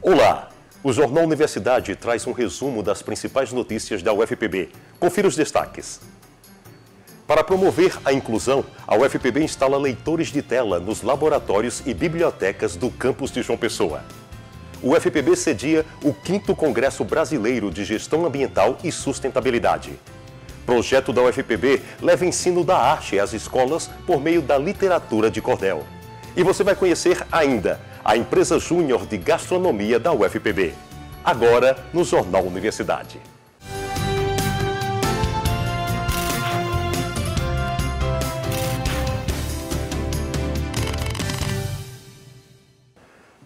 Olá! O Jornal Universidade traz um resumo das principais notícias da UFPB. Confira os destaques. Para promover a inclusão, a UFPB instala leitores de tela nos laboratórios e bibliotecas do campus de João Pessoa. O UFPB cedia o 5 Congresso Brasileiro de Gestão Ambiental e Sustentabilidade. Projeto da UFPB leva ensino da arte às escolas por meio da literatura de cordel. E você vai conhecer ainda a empresa júnior de gastronomia da UFPB. Agora, no Jornal Universidade.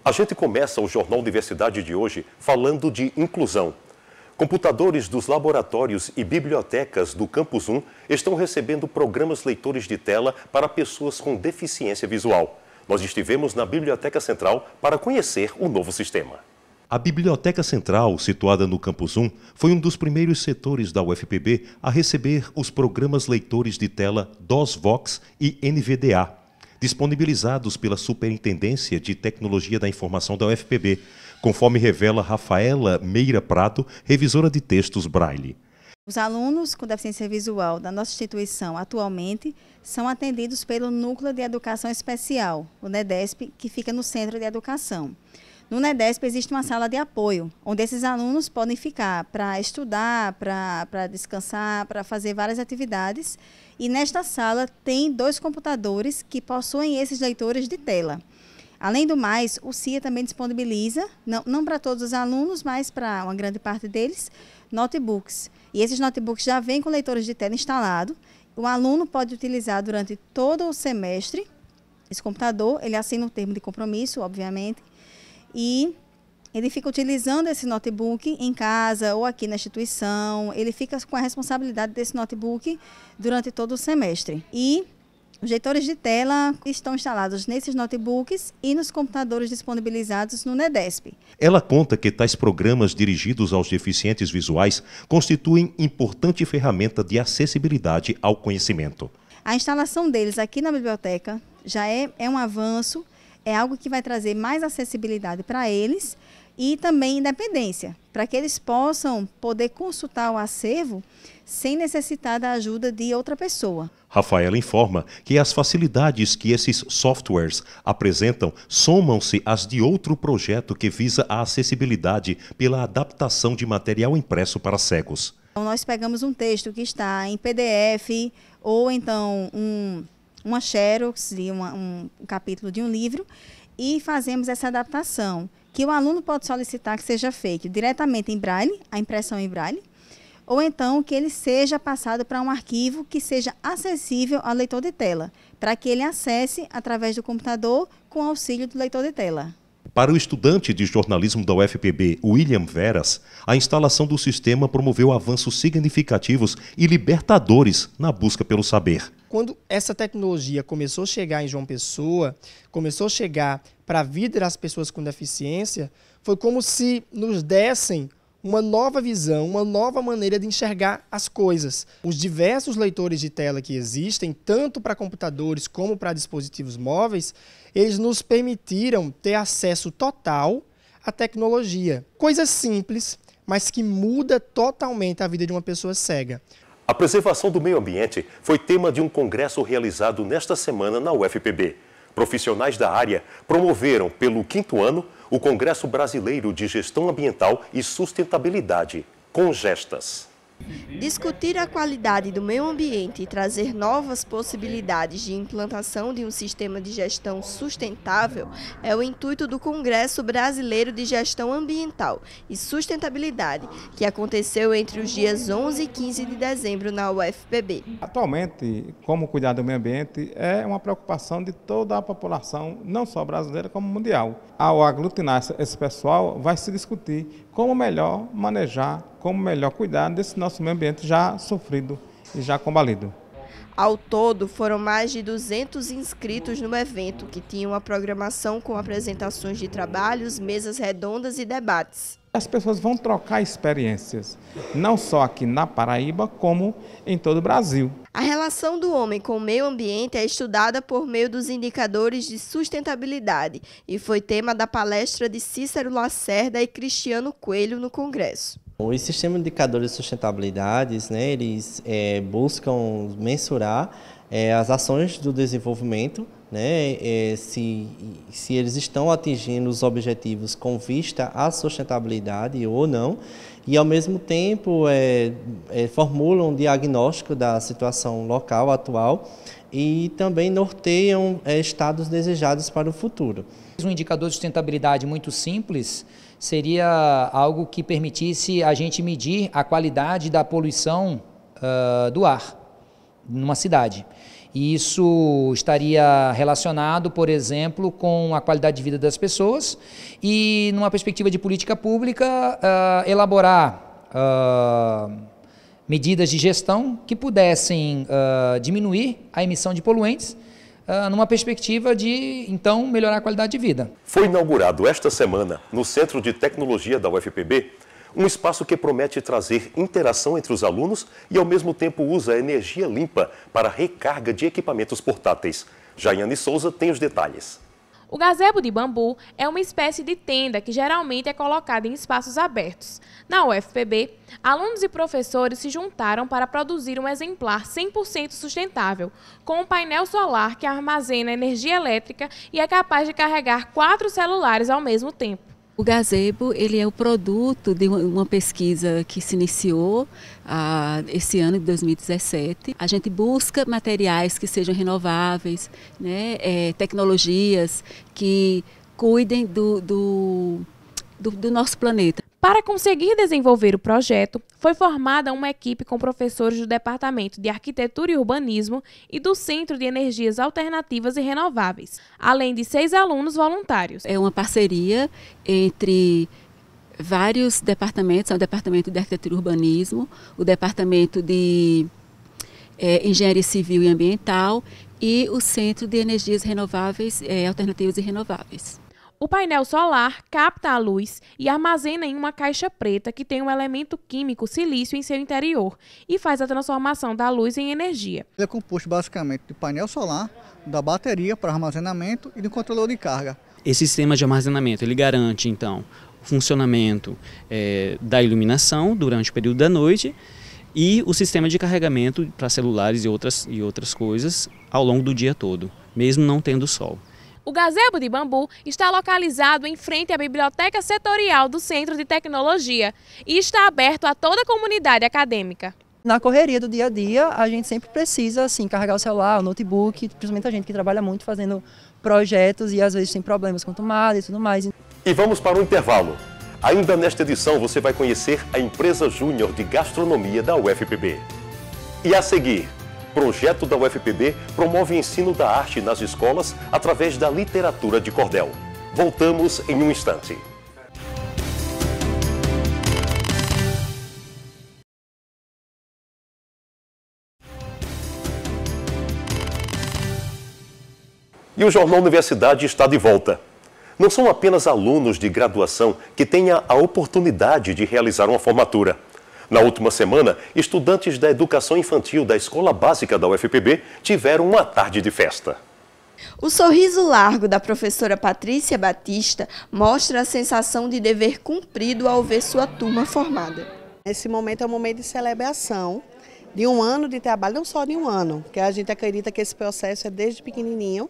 A gente começa o Jornal Universidade de hoje falando de inclusão. Computadores dos laboratórios e bibliotecas do Campus 1 estão recebendo programas leitores de tela para pessoas com deficiência visual. Nós estivemos na Biblioteca Central para conhecer o novo sistema. A Biblioteca Central, situada no Campus 1, foi um dos primeiros setores da UFPB a receber os programas leitores de tela DOSVOX e NVDA, disponibilizados pela Superintendência de Tecnologia da Informação da UFPB, conforme revela Rafaela Meira Prato, revisora de textos Braille. Os alunos com deficiência visual da nossa instituição atualmente são atendidos pelo Núcleo de Educação Especial, o NEDESP, que fica no Centro de Educação. No NEDESP existe uma sala de apoio, onde esses alunos podem ficar para estudar, para descansar, para fazer várias atividades. E nesta sala tem dois computadores que possuem esses leitores de tela. Além do mais, o CIA também disponibiliza, não, não para todos os alunos, mas para uma grande parte deles, notebooks. E esses notebooks já vêm com leitores de tela instalado. O aluno pode utilizar durante todo o semestre esse computador, ele assina um termo de compromisso, obviamente, e ele fica utilizando esse notebook em casa ou aqui na instituição, ele fica com a responsabilidade desse notebook durante todo o semestre. E os de tela estão instalados nesses notebooks e nos computadores disponibilizados no NEDESP. Ela conta que tais programas dirigidos aos deficientes visuais constituem importante ferramenta de acessibilidade ao conhecimento. A instalação deles aqui na biblioteca já é, é um avanço, é algo que vai trazer mais acessibilidade para eles e também independência, para que eles possam poder consultar o acervo sem necessitar da ajuda de outra pessoa. Rafaela informa que as facilidades que esses softwares apresentam somam-se às de outro projeto que visa a acessibilidade pela adaptação de material impresso para cegos. Então, nós pegamos um texto que está em PDF ou então um uma xerox de uma, um, capítulo de um livro e fazemos essa adaptação, que o aluno pode solicitar que seja feito diretamente em braille, a impressão em braille, ou então que ele seja passado para um arquivo que seja acessível ao leitor de tela, para que ele acesse através do computador com auxílio do leitor de tela. Para o estudante de jornalismo da UFPB, William Veras, a instalação do sistema promoveu avanços significativos e libertadores na busca pelo saber quando essa tecnologia começou a chegar em João Pessoa, começou a chegar para a vida das pessoas com deficiência, foi como se nos dessem uma nova visão, uma nova maneira de enxergar as coisas. Os diversos leitores de tela que existem, tanto para computadores como para dispositivos móveis, eles nos permitiram ter acesso total à tecnologia. Coisa simples, mas que muda totalmente a vida de uma pessoa cega. A preservação do meio ambiente foi tema de um congresso realizado nesta semana na UFPB. Profissionais da área promoveram, pelo quinto ano, o Congresso Brasileiro de Gestão Ambiental e Sustentabilidade, Congestas. Discutir a qualidade do meio ambiente e trazer novas possibilidades de implantação de um sistema de gestão sustentável é o intuito do Congresso Brasileiro de Gestão Ambiental e Sustentabilidade, que aconteceu entre os dias 11 e 15 de dezembro na UFPB. Atualmente, como cuidar do meio ambiente é uma preocupação de toda a população, não só brasileira como mundial. Ao aglutinar esse pessoal, vai se discutir como melhor manejar, como melhor cuidar desse nosso meio ambiente já sofrido e já combalido. Ao todo, foram mais de 200 inscritos no evento, que tinha uma programação com apresentações de trabalhos, mesas redondas e debates. As pessoas vão trocar experiências, não só aqui na Paraíba, como em todo o Brasil. A relação do homem com o meio ambiente é estudada por meio dos indicadores de sustentabilidade e foi tema da palestra de Cícero Lacerda e Cristiano Coelho no Congresso. Os sistemas de indicadores de sustentabilidade, né, eles é, buscam mensurar é, as ações do desenvolvimento, né, é, se, se eles estão atingindo os objetivos com vista à sustentabilidade ou não, e ao mesmo tempo é, é, formulam um diagnóstico da situação local atual e também norteiam é, estados desejados para o futuro. Um indicador de sustentabilidade muito simples seria algo que permitisse a gente medir a qualidade da poluição uh, do ar numa cidade. E isso estaria relacionado, por exemplo, com a qualidade de vida das pessoas e, numa perspectiva de política pública, uh, elaborar uh, medidas de gestão que pudessem uh, diminuir a emissão de poluentes ah, numa perspectiva de, então, melhorar a qualidade de vida. Foi inaugurado esta semana, no Centro de Tecnologia da UFPB, um espaço que promete trazer interação entre os alunos e, ao mesmo tempo, usa energia limpa para recarga de equipamentos portáteis. Jaiane Souza tem os detalhes. O gazebo de bambu é uma espécie de tenda que geralmente é colocada em espaços abertos. Na UFPB, alunos e professores se juntaram para produzir um exemplar 100% sustentável, com um painel solar que armazena energia elétrica e é capaz de carregar quatro celulares ao mesmo tempo. O gazebo ele é o produto de uma pesquisa que se iniciou ah, esse ano de 2017. A gente busca materiais que sejam renováveis, né, é, tecnologias que cuidem do, do, do, do nosso planeta. Para conseguir desenvolver o projeto, foi formada uma equipe com professores do Departamento de Arquitetura e Urbanismo e do Centro de Energias Alternativas e Renováveis, além de seis alunos voluntários. É uma parceria entre vários departamentos, é o Departamento de Arquitetura e Urbanismo, o Departamento de é, Engenharia Civil e Ambiental e o Centro de Energias Renováveis, é, Alternativas e Renováveis. O painel solar capta a luz e armazena em uma caixa preta que tem um elemento químico silício em seu interior e faz a transformação da luz em energia. Ele é composto basicamente de painel solar, da bateria para armazenamento e do controlador de carga. Esse sistema de armazenamento ele garante então o funcionamento é, da iluminação durante o período da noite e o sistema de carregamento para celulares e outras, e outras coisas ao longo do dia todo, mesmo não tendo sol. O gazebo de bambu está localizado em frente à Biblioteca Setorial do Centro de Tecnologia e está aberto a toda a comunidade acadêmica. Na correria do dia a dia, a gente sempre precisa assim, carregar o celular, o notebook, principalmente a gente que trabalha muito fazendo projetos e às vezes tem problemas com tomada e tudo mais. E vamos para o intervalo. Ainda nesta edição você vai conhecer a empresa júnior de gastronomia da UFPB. E a seguir, projeto da UFPB promove ensino da arte nas escolas através da literatura de cordel. Voltamos em um instante. E o Jornal Universidade está de volta. Não são apenas alunos de graduação que tenha a oportunidade de realizar uma formatura. Na última semana, estudantes da educação infantil da Escola Básica da UFPB tiveram uma tarde de festa. O sorriso largo da professora Patrícia Batista mostra a sensação de dever cumprido ao ver sua turma formada. Esse momento é um momento de celebração, de um ano de trabalho, não só de um ano, porque a gente acredita que esse processo é desde pequenininho,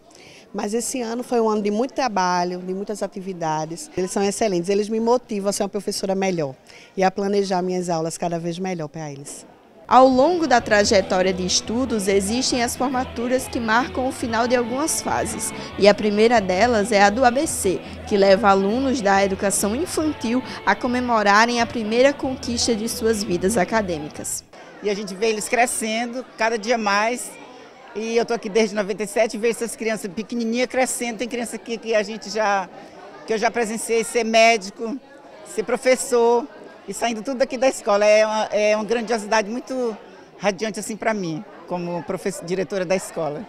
mas esse ano foi um ano de muito trabalho, de muitas atividades. Eles são excelentes, eles me motivam a ser uma professora melhor e a planejar minhas aulas cada vez melhor para eles. Ao longo da trajetória de estudos, existem as formaturas que marcam o final de algumas fases, e a primeira delas é a do ABC, que leva alunos da educação infantil a comemorarem a primeira conquista de suas vidas acadêmicas. E a gente vê eles crescendo cada dia mais. E eu estou aqui desde 97 e vejo essas crianças pequenininhas crescendo. Tem criança aqui que a gente já que eu já presenciei ser médico, ser professor e saindo tudo daqui da escola. É uma, é uma grandiosidade muito radiante assim para mim, como diretora da escola.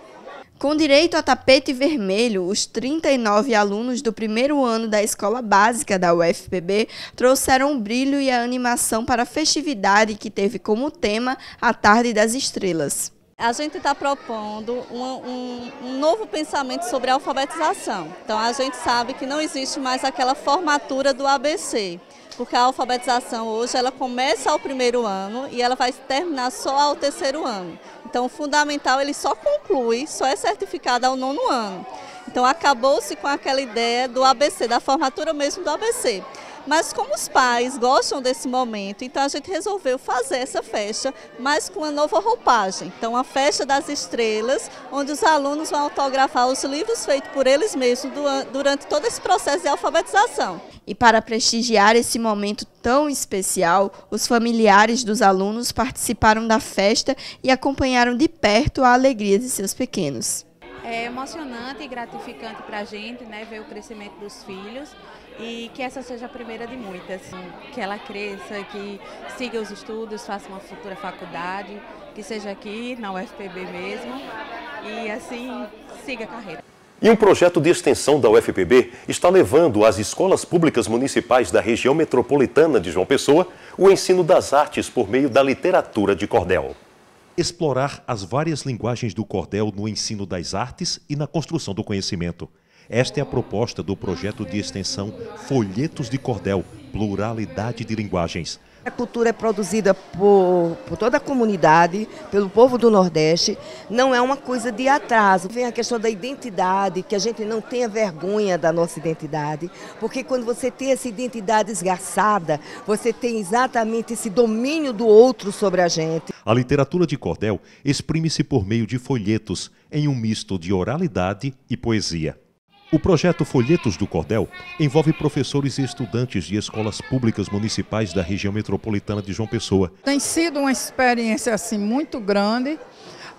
Com direito a tapete vermelho, os 39 alunos do primeiro ano da Escola Básica da UFPB trouxeram o brilho e a animação para a festividade que teve como tema a Tarde das Estrelas. A gente está propondo um, um, um, novo pensamento sobre a alfabetização. Então, a gente sabe que não existe mais aquela formatura do ABC, porque a alfabetização hoje ela começa ao primeiro ano e ela vai terminar só ao terceiro ano. Então, o fundamental ele só conclui, só é certificado ao nono ano. Então, acabou-se com aquela ideia do ABC, da formatura mesmo do ABC. Mas como os pais gostam desse momento, então a gente resolveu fazer essa festa, mas com uma nova roupagem. Então a festa das estrelas, onde os alunos vão autografar os livros feitos por eles mesmos durante todo esse processo de alfabetização. E para prestigiar esse momento tão especial, os familiares dos alunos participaram da festa e acompanharam de perto a alegria de seus pequenos. É emocionante e gratificante para a gente né, ver o crescimento dos filhos e que essa seja a primeira de muitas. Assim, que ela cresça, que siga os estudos, faça uma futura faculdade, que seja aqui na UFPB mesmo e assim siga a carreira. E um projeto de extensão da UFPB está levando às escolas públicas municipais da região metropolitana de João Pessoa o ensino das artes por meio da literatura de cordel. Explorar as várias linguagens do cordel no ensino das artes e na construção do conhecimento. Esta é a proposta do projeto de extensão Folhetos de Cordel, Pluralidade de Linguagens. A cultura é produzida por, por, toda a comunidade, pelo povo do Nordeste, não é uma coisa de atraso. Vem a questão da identidade, que a gente não tenha vergonha da nossa identidade, porque quando você tem essa identidade esgarçada, você tem exatamente esse domínio do outro sobre a gente. A literatura de cordel exprime-se por meio de folhetos, em um misto de oralidade e poesia. O projeto Folhetos do Cordel envolve professores e estudantes de escolas públicas municipais da região metropolitana de João Pessoa. Tem sido uma experiência assim muito grande,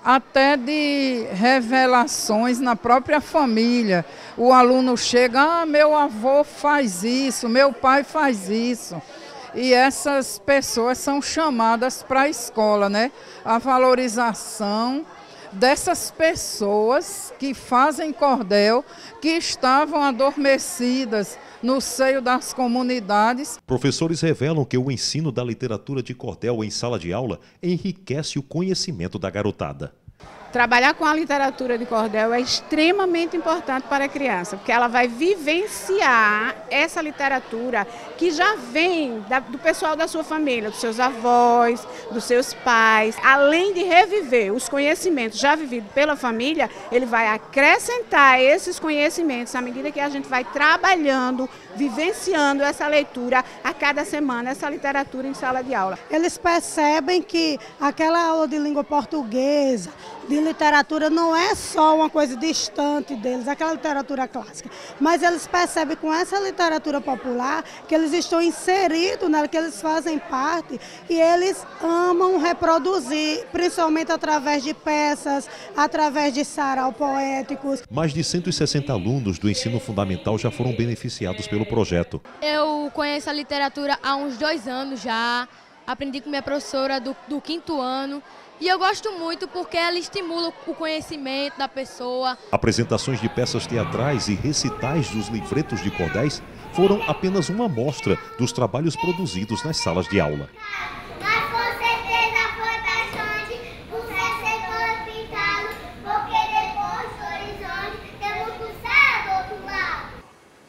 até de revelações na própria família. O aluno chega, ah, meu avô faz isso, meu pai faz isso. E essas pessoas são chamadas para a escola, né? A valorização dessas pessoas que fazem cordel, que estavam adormecidas no seio das comunidades. Professores revelam que o ensino da literatura de cordel em sala de aula enriquece o conhecimento da garotada. Trabalhar com a literatura de cordel é extremamente importante para a criança, porque ela vai vivenciar essa literatura que já vem da, do pessoal da sua família, dos seus avós, dos seus pais. Além de reviver os conhecimentos já vividos pela família, ele vai acrescentar esses conhecimentos à medida que a gente vai trabalhando, vivenciando essa leitura a cada semana, essa literatura em sala de aula. Eles percebem que aquela aula de língua portuguesa, de literatura não é só uma coisa distante deles, aquela literatura clássica, mas eles percebem com essa literatura popular que eles estão inseridos nela, que eles fazem parte e eles amam reproduzir, principalmente através de peças, através de sarau poéticos. Mais de 160 alunos do ensino fundamental já foram beneficiados pelo projeto. Eu conheço a literatura há uns dois anos já, aprendi com minha professora do, do quinto ano e eu gosto muito porque ela estimula o conhecimento da pessoa. Apresentações de peças teatrais e recitais dos livretos de Cordéis foram apenas uma amostra dos trabalhos produzidos nas salas de aula.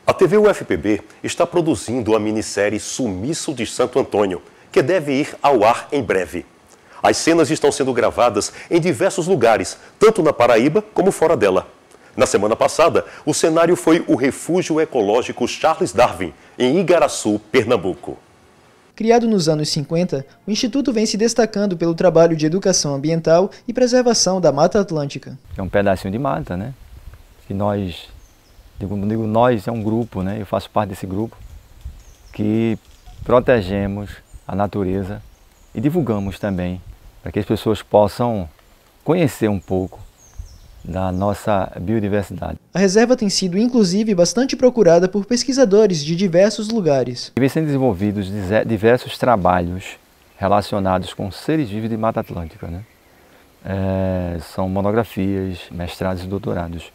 A TV UFPB está produzindo a minissérie Sumiço de Santo Antônio, que deve ir ao ar em breve. As cenas estão sendo gravadas em diversos lugares, tanto na Paraíba como fora dela. Na semana passada, o cenário foi o Refúgio Ecológico Charles Darwin, em Igaraçu, Pernambuco. Criado nos anos 50, o Instituto vem se destacando pelo trabalho de educação ambiental e preservação da Mata Atlântica. É um pedacinho de mata, né? Que nós, digo, digo nós, é um grupo, né? Eu faço parte desse grupo, que protegemos a natureza e divulgamos também para que as pessoas possam conhecer um pouco da nossa biodiversidade. A reserva tem sido, inclusive, bastante procurada por pesquisadores de diversos lugares. E vem sendo desenvolvidos diversos trabalhos relacionados com seres vivos de Mata Atlântica. Né? É, são monografias, mestrados e doutorados,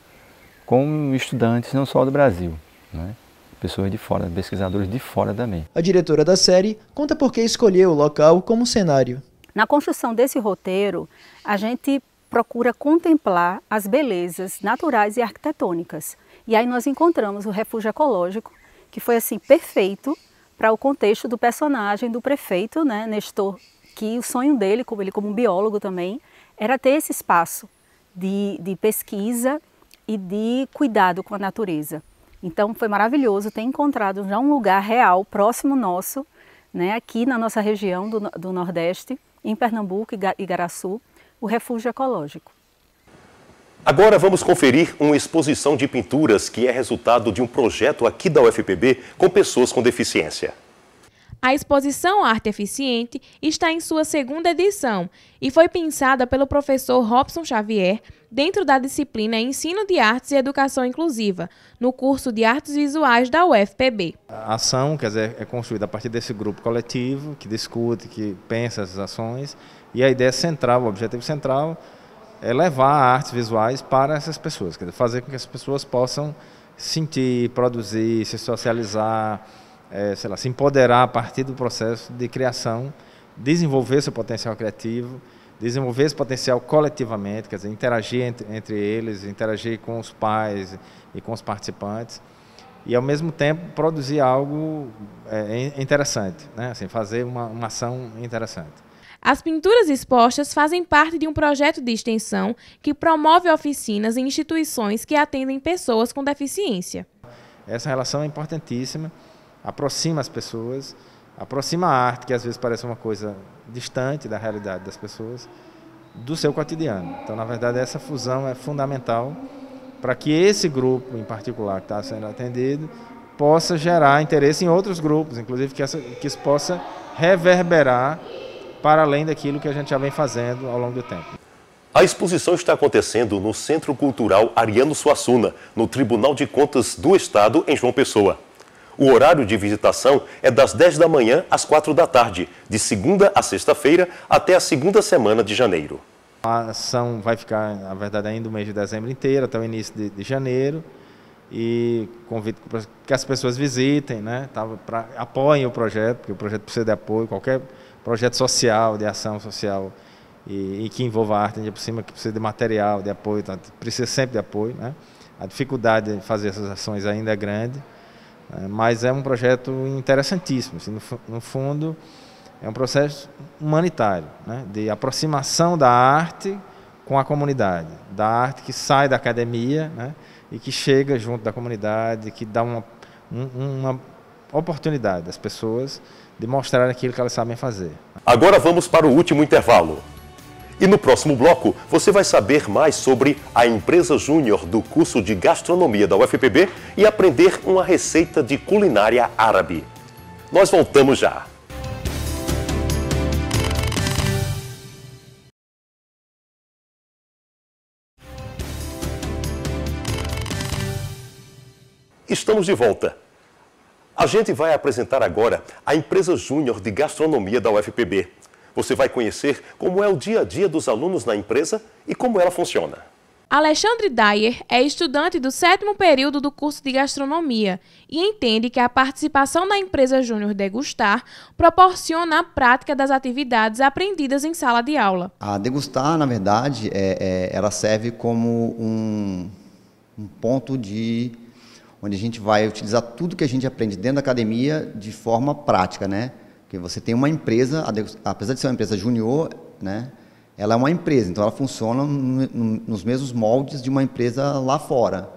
com estudantes não só do Brasil, né? pessoas de fora, pesquisadores de fora também. A diretora da série conta por que escolheu o local como cenário. Na construção desse roteiro, a gente procura contemplar as belezas naturais e arquitetônicas. E aí nós encontramos o refúgio ecológico, que foi assim perfeito para o contexto do personagem do prefeito, né, Nestor, que o sonho dele, como ele como um biólogo também, era ter esse espaço de, de pesquisa e de cuidado com a natureza. Então foi maravilhoso ter encontrado já um lugar real próximo nosso, né, aqui na nossa região do, do Nordeste, em Pernambuco e Igaraçu, o refúgio ecológico. Agora vamos conferir uma exposição de pinturas que é resultado de um projeto aqui da UFPB com pessoas com deficiência. A exposição arte eficiente está em sua segunda edição e foi pensada pelo professor Robson Xavier dentro da disciplina Ensino de Artes e Educação Inclusiva, no curso de Artes Visuais da UFPB. A ação quer dizer, é construída a partir desse grupo coletivo que discute, que pensa essas ações e a ideia central, o objetivo central é levar artes visuais para essas pessoas, quer dizer, fazer com que as pessoas possam sentir, produzir, se socializar, é, sei lá, se empoderar a partir do processo de criação, desenvolver seu potencial criativo, desenvolver esse potencial coletivamente, quer dizer, interagir entre, entre eles, interagir com os pais e com os participantes e ao mesmo tempo produzir algo é, interessante, né? assim, fazer uma, uma ação interessante. As pinturas expostas fazem parte de um projeto de extensão que promove oficinas e instituições que atendem pessoas com deficiência. Essa relação é importantíssima aproxima as pessoas, aproxima a arte, que às vezes parece uma coisa distante da realidade das pessoas, do seu cotidiano. Então, na verdade, essa fusão é fundamental para que esse grupo em particular que está sendo atendido possa gerar interesse em outros grupos, inclusive que, essa, que isso possa reverberar para além daquilo que a gente já vem fazendo ao longo do tempo. A exposição está acontecendo no Centro Cultural Ariano Suassuna, no Tribunal de Contas do Estado, em João Pessoa. O horário de visitação é das 10 da manhã às 4 da tarde, de segunda a sexta-feira até a segunda semana de janeiro. A ação vai ficar, na verdade, ainda o mês de dezembro inteiro, até o início de, de janeiro. E convido que as pessoas visitem, né? Tá, pra, apoiem o projeto, porque o projeto precisa de apoio, qualquer projeto social, de ação social e, e que envolva arte ainda por cima, que precisa de material, de apoio, tá, precisa sempre de apoio. Né? A dificuldade de fazer essas ações ainda é grande é, mas é um projeto interessantíssimo. Assim, no, no, fundo, é um processo humanitário, né, de aproximação da arte com a comunidade, da arte que sai da academia né, e que chega junto da comunidade, que dá uma, um, uma oportunidade às pessoas de mostrar aquilo que elas sabem fazer. Agora vamos para o último intervalo. E no próximo bloco, você vai saber mais sobre a empresa júnior do curso de gastronomia da UFPB e aprender uma receita de culinária árabe. Nós voltamos já. Estamos de volta. A gente vai apresentar agora a empresa júnior de gastronomia da UFPB. Você vai conhecer como é o dia a dia dos alunos na empresa e como ela funciona. Alexandre Dyer é estudante do sétimo período do curso de gastronomia e entende que a participação na empresa Júnior Degustar proporciona a prática das atividades aprendidas em sala de aula. A Degustar, na verdade, é, é, ela serve como um, um ponto de onde a gente vai utilizar tudo que a gente aprende dentro da academia de forma prática, né? Porque você tem uma empresa, apesar de ser uma empresa junior, né, ela é uma empresa, então ela funciona nos mesmos moldes de uma empresa lá fora.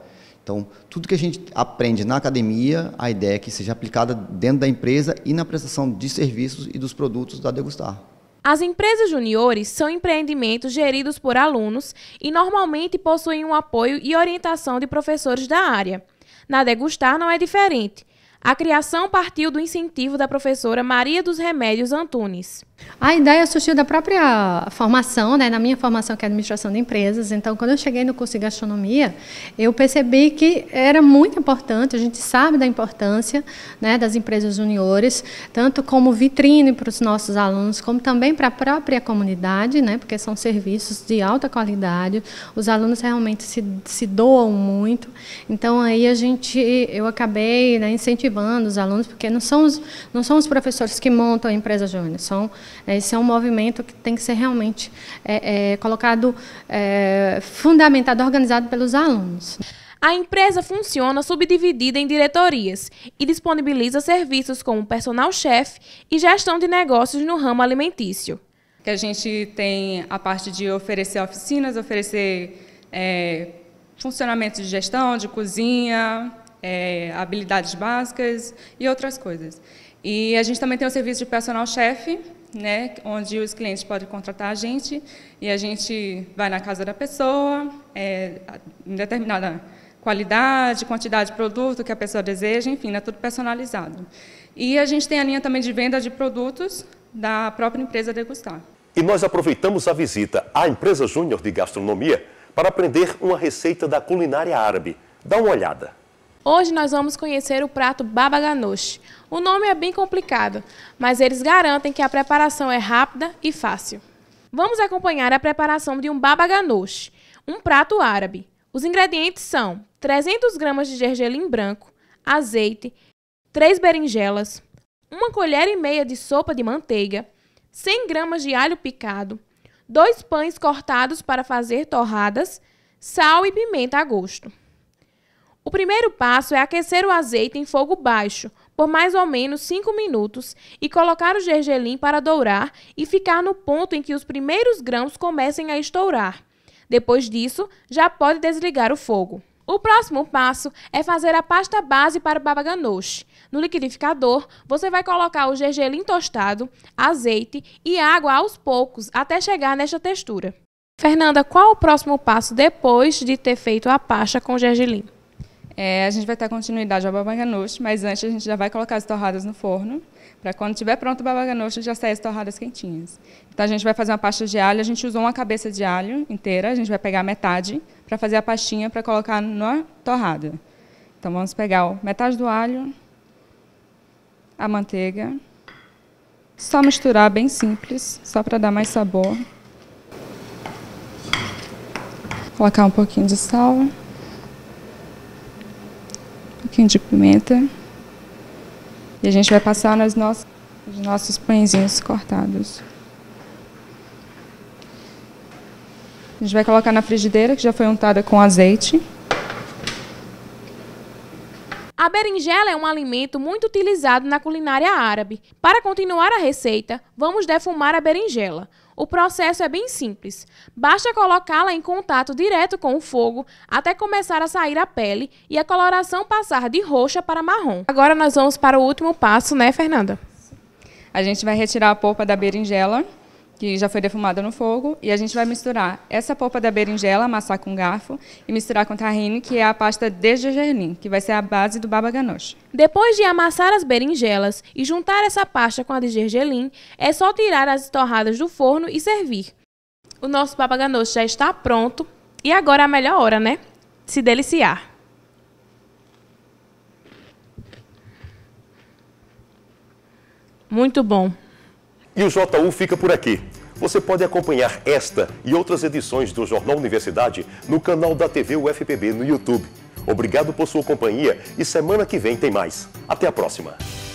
Então, tudo que a gente aprende na academia, a ideia é que seja aplicada dentro da empresa e na prestação de serviços e dos produtos da Degustar. As empresas juniores são empreendimentos geridos por alunos e normalmente possuem um apoio e orientação de professores da área. Na Degustar não é diferente. A criação partiu do incentivo da professora Maria dos Remédios Antunes. A ideia é surgiu da própria formação, né? na minha formação que é administração de empresas. Então, quando eu cheguei no curso de gastronomia, eu percebi que era muito importante, a gente sabe da importância né, das empresas juniores, tanto como vitrine para os nossos alunos, como também para a própria comunidade, né, porque são serviços de alta qualidade, os alunos realmente se, se doam muito. Então, aí a gente, eu acabei né, incentivando os alunos, porque não são os, não são os professores que montam a empresa júnior, são né? Esse é um movimento que tem que ser realmente é, é, colocado, é, fundamentado, organizado pelos alunos. A empresa funciona subdividida em diretorias e disponibiliza serviços como personal-chefe e gestão de negócios no ramo alimentício. Que a gente tem a parte de oferecer oficinas, oferecer é, funcionamento de gestão, de cozinha, é, habilidades básicas e outras coisas. E a gente também tem o serviço de personal-chefe, né, onde os clientes podem contratar a gente e a gente vai na casa da pessoa, é, em determinada qualidade, quantidade de produto que a pessoa deseja, enfim, é tudo personalizado. E a gente tem a linha também de venda de produtos da própria empresa Degustar. E nós aproveitamos a visita à empresa júnior de gastronomia para aprender uma receita da culinária árabe. Dá uma olhada. Hoje nós vamos conhecer o prato baba ganoush. O nome é bem complicado, mas eles garantem que a preparação é rápida e fácil. Vamos acompanhar a preparação de um baba ganoush, um prato árabe. Os ingredientes são 300 gramas de gergelim branco, azeite, 3 berinjelas, uma colher e meia de sopa de manteiga, 100 gramas de alho picado, dois pães cortados para fazer torradas, sal e pimenta a gosto. O primeiro passo é aquecer o azeite em fogo baixo por mais ou menos 5 minutos e colocar o gergelim para dourar e ficar no ponto em que os primeiros grãos comecem a estourar. Depois disso, já pode desligar o fogo. O próximo passo é fazer a pasta base para o baba ganoush. No liquidificador, você vai colocar o gergelim tostado, azeite e água aos poucos até chegar nesta textura. Fernanda, qual o próximo passo depois de ter feito a pasta com gergelim? É, a gente vai ter continuidade ao babaganush, mas antes a gente já vai colocar as torradas no forno, para quando tiver pronto o babaganush já sair as torradas quentinhas. Então a gente vai fazer uma pasta de alho, a gente usou uma cabeça de alho inteira, a gente vai pegar metade para fazer a pastinha para colocar na torrada. Então vamos pegar metade do alho, a manteiga, só misturar bem simples, só para dar mais sabor. Colocar um pouquinho de sal pouquinho de pimenta. E a gente vai passar nos nossos, nos nossos pãezinhos cortados. A gente vai colocar na frigideira, que já foi untada com azeite. A berinjela é um alimento muito utilizado na culinária árabe. Para continuar a receita, vamos defumar a berinjela. O processo é bem simples. Basta colocá-la em contato direto com o fogo até começar a sair a pele e a coloração passar de roxa para marrom. Agora nós vamos para o último passo, né, Fernanda? A gente vai retirar a polpa da berinjela que já foi defumada no fogo, e a gente vai misturar essa polpa da berinjela, amassar com um garfo, e misturar com tahine, que é a pasta de gergelim, que vai ser a base do baba ganoush. Depois de amassar as berinjelas e juntar essa pasta com a de gergelim, é só tirar as torradas do forno e servir. O nosso baba ganoush já está pronto, e agora é a melhor hora, né? Se deliciar. Muito bom. E o JU fica por aqui. Você pode acompanhar esta e outras edições do Jornal Universidade no canal da TV UFPB no YouTube. Obrigado por sua companhia e semana que vem tem mais. Até a próxima!